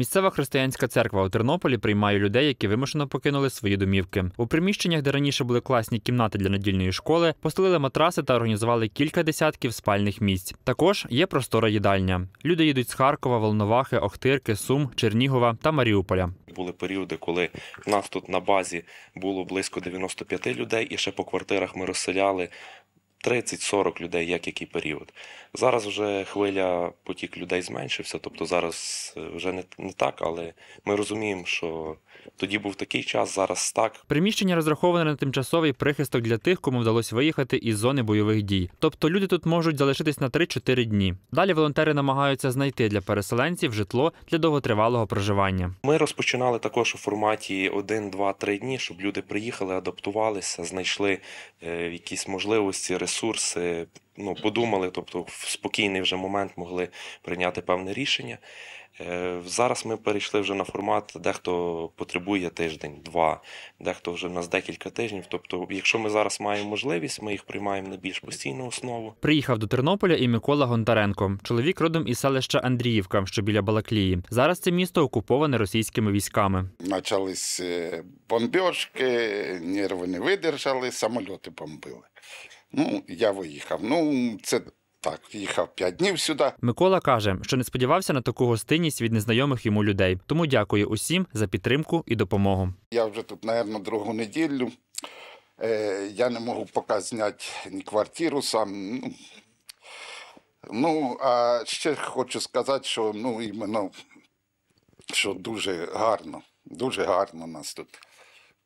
Місцева християнська церква у Тернополі приймає людей, які вимушено покинули свої домівки. У приміщеннях, де раніше були класні кімнати для недільної школи, постелили матраси та організували кілька десятків спальних місць. Також є простора їдальня. Люди їдуть з Харкова, Волновахи, Охтирки, Сум, Чернігова та Маріуполя. Були періоди, коли в нас тут на базі було близько 95 людей, і ще по квартирах ми розселяли 30-40 людей, як який період. Зараз вже хвиля потік людей зменшився, тобто зараз е, вже не не так, але ми розуміємо, що тоді був такий час, зараз так. Приміщення розраховане на тимчасовий прихисток для тих, кому вдалося виїхати із зони бойових дій. Тобто люди тут можуть залишитись на 3-4 дні. Далі волонтери намагаються знайти для переселенців житло для довготривалого проживання. Ми розпочинали також у форматі 1, 2, 3 дні, щоб люди приїхали, адаптувалися, знайшли е, якісь можливості, ресурси ресурси ну, подумали, тобто в спокійний вже момент могли прийняти певне рішення. Е, зараз ми перейшли вже на формат, дехто потребує тиждень-два, дехто вже в нас декілька тижнів. Тобто, якщо ми зараз маємо можливість, ми їх приймаємо на більш постійну основу. Приїхав до Тернополя і Микола Гонтаренко, чоловік родом із селища Андріївка, що біля Балаклії. Зараз це місто окуповане російськими військами. Почались е, бомбіжки, нерви не видержали, самоліти бомбили. Ну, я виїхав. Ну, це. Так, їхав п'ять днів сюди. Микола каже, що не сподівався на таку гостинність від незнайомих йому людей. Тому дякую усім за підтримку і допомогу. Я вже тут, мабуть, другу неділю. Е, я не можу поки зняти ні квартиру сам. Ну. ну, а ще хочу сказати, що ну іменно що дуже гарно, дуже гарно у нас тут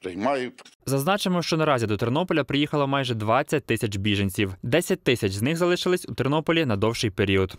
приймають. Зазначимо, що наразі до Тернополя приїхало майже 20 тисяч біженців. 10 тисяч з них залишились у Тернополі на довший період.